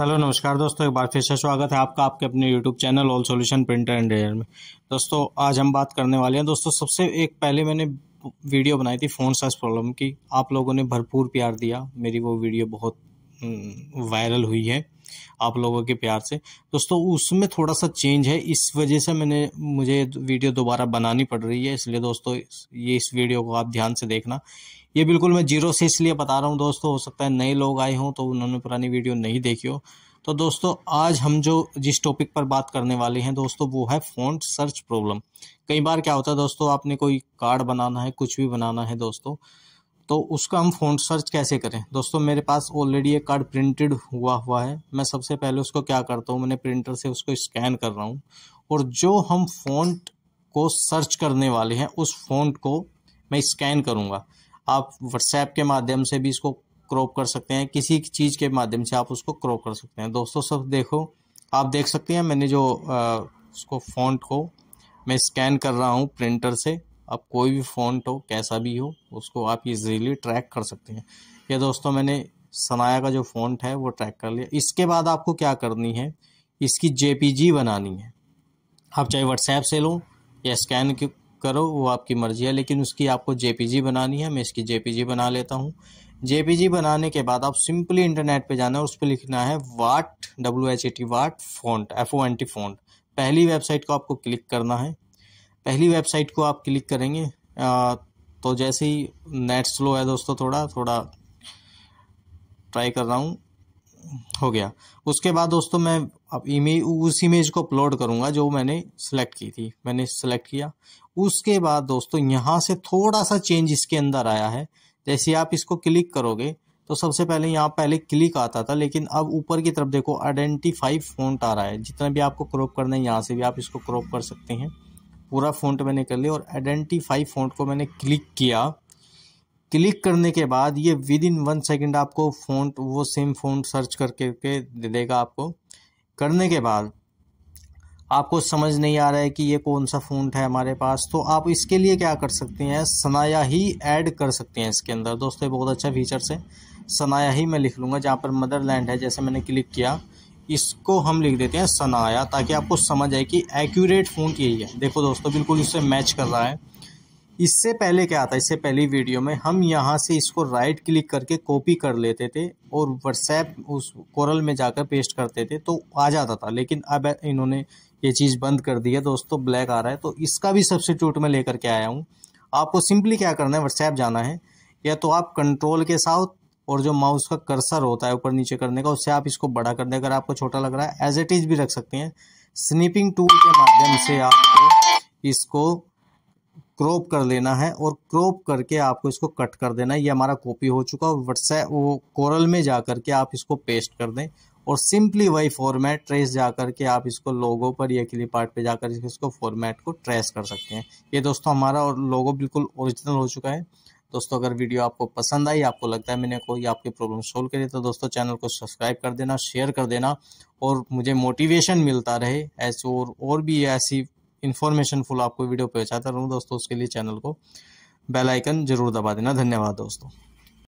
hello नमस्कार दोस्तों एक बार फिर से स्वागत है आपका आपके अपने YouTube channel all solution printer and रेयर में दोस्तों आज हम बात करने वाले हैं दोस्तों सबसे एक पहले मैंने वीडियो बनाई थी फ़ोन साइज प्रॉब्लम की आप लोगों ने भरपूर प्यार दिया मेरी वो वीडियो बहुत वायरल हम्म, हुई है आप लोगों के प्यार से दोस्तों उसमें थोड़ा सा चेंज है इस वजह से मैंने मुझे वीडियो दोबारा बनानी पड़ रही है इसलिए दोस्तों ये इस वीडियो को आप ध्यान से देखना ये बिल्कुल मैं जीरो से इसलिए बता रहा हूँ दोस्तों हो सकता है नए लोग आए हों तो उन्होंने पुरानी वीडियो नहीं देखी हो तो दोस्तों आज हम जो जिस टॉपिक पर बात करने वाले हैं दोस्तों वो है फ़ॉन्ट सर्च प्रॉब्लम कई बार क्या होता है दोस्तों आपने कोई कार्ड बनाना है कुछ भी बनाना है दोस्तों तो उसका हम फ़ॉन्ट सर्च कैसे करें दोस्तों मेरे पास ऑलरेडी ये कार्ड प्रिंटेड हुआ हुआ है मैं सबसे पहले उसको क्या करता हूँ मैंने प्रिंटर से उसको स्कैन कर रहा हूँ और जो हम फ़ॉन्ट को सर्च करने वाले हैं उस फ़ॉन्ट को मैं स्कैन करूँगा आप व्हाट्सएप के माध्यम से भी इसको क्रॉप कर सकते हैं किसी चीज़ के माध्यम से आप उसको क्रॉप कर सकते हैं दोस्तों सब देखो आप देख सकते हैं मैंने जो आ, उसको फोन को मैं स्कैन कर रहा हूँ प्रिंटर से आप कोई भी फ़ॉन्ट हो कैसा भी हो उसको आप इजीली ट्रैक कर सकते हैं ये दोस्तों मैंने सनाया का जो फ़ॉन्ट है वो ट्रैक कर लिया इसके बाद आपको क्या करनी है इसकी जे बनानी है आप चाहे व्हाट्सएप से लो या स्कैन करो वो आपकी मर्ज़ी है लेकिन उसकी आपको जे बनानी है मैं इसकी जे बना लेता हूँ जे बनाने के बाद आप सिंपली इंटरनेट पे जाना है उस पर लिखना है what W H A T what font F O N T font पहली वेबसाइट को आपको क्लिक करना है पहली वेबसाइट को आप क्लिक करेंगे आ, तो जैसे ही नेट स्लो है दोस्तों थोड़ा थोड़ा ट्राई कर रहा हूँ हो गया उसके बाद दोस्तों मैं अब इमेज उस इमेज को अपलोड करूँगा जो मैंने सेलेक्ट की थी मैंने सेलेक्ट किया उसके बाद दोस्तों यहाँ से थोड़ा सा चेंज इसके अंदर आया है जैसे आप इसको क्लिक करोगे तो सबसे पहले यहाँ पहले क्लिक आता था लेकिन अब ऊपर की तरफ देखो आइडेंटिफाई फोन आ रहा है जितना भी आपको क्रॉप करना है यहाँ से भी आप इसको क्रॉप कर सकते हैं पूरा फ़ॉन्ट मैंने कर लिया और आइडेंटिफाई फ़ॉन्ट को मैंने क्लिक किया क्लिक करने के बाद ये विद इन वन सेकेंड आपको फ़ॉन्ट वो सेम फ़ॉन्ट सर्च करके के दे देगा आपको करने के बाद आपको समझ नहीं आ रहा है कि ये कौन सा फ़ॉन्ट है हमारे पास तो आप इसके लिए क्या कर सकते हैं सनाया ही ऐड कर सकते हैं इसके अंदर दोस्तों बहुत अच्छा फीचर है सनाया ही मैं लिख लूँगा जहाँ पर मदरलैंड है जैसे मैंने क्लिक किया इसको हम लिख देते हैं सनाया ताकि आपको समझ आए कि एक्यूरेट फ़ॉन्ट यही है देखो दोस्तों बिल्कुल इससे मैच कर रहा है इससे पहले क्या आता है इससे पहली वीडियो में हम यहाँ से इसको राइट क्लिक करके कॉपी कर लेते थे और व्हाट्सएप उस कोरल में जाकर पेस्ट करते थे तो आ जाता था लेकिन अब इन्होंने ये चीज़ बंद कर दी है दोस्तों ब्लैक आ रहा है तो इसका भी सब्सिट्यूट में लेकर के आया हूँ आपको सिंपली क्या करना है व्हाट्सएप जाना है या तो आप कंट्रोल के साथ और जो माउस का कर्सर होता है ऊपर नीचे करने का उससे आप इसको बड़ा कर दें अगर आपको छोटा लग रहा है एज इट इज़ भी रख सकते हैं स्निपिंग टूल के माध्यम से आपको इसको क्रॉप कर लेना है और क्रॉप करके आपको इसको कट कर देना है ये हमारा कॉपी हो चुका है व्हाट्सएप वो कोरल में जा करके आप इसको पेस्ट कर दें और सिंपली वही फॉर्मेट ट्रेस जा करके आप इसको लोगो पर या क्लिप पार्ट पे जाकर इसको फॉर्मेट को ट्रेस कर सकते हैं ये दोस्तों हमारा और लोगो बिल्कुल ओरिजिनल हो चुका है दोस्तों अगर वीडियो आपको पसंद आई आपको लगता है मैंने कोई आपकी प्रॉब्लम सोल्व करी तो दोस्तों चैनल को सब्सक्राइब कर देना शेयर कर देना और मुझे मोटिवेशन मिलता रहे ऐसे और, और भी ऐसी फुल आपको वीडियो पहुँचाता रहूँ दोस्तों उसके लिए चैनल को बेलाइकन जरूर दबा देना धन्यवाद दोस्तों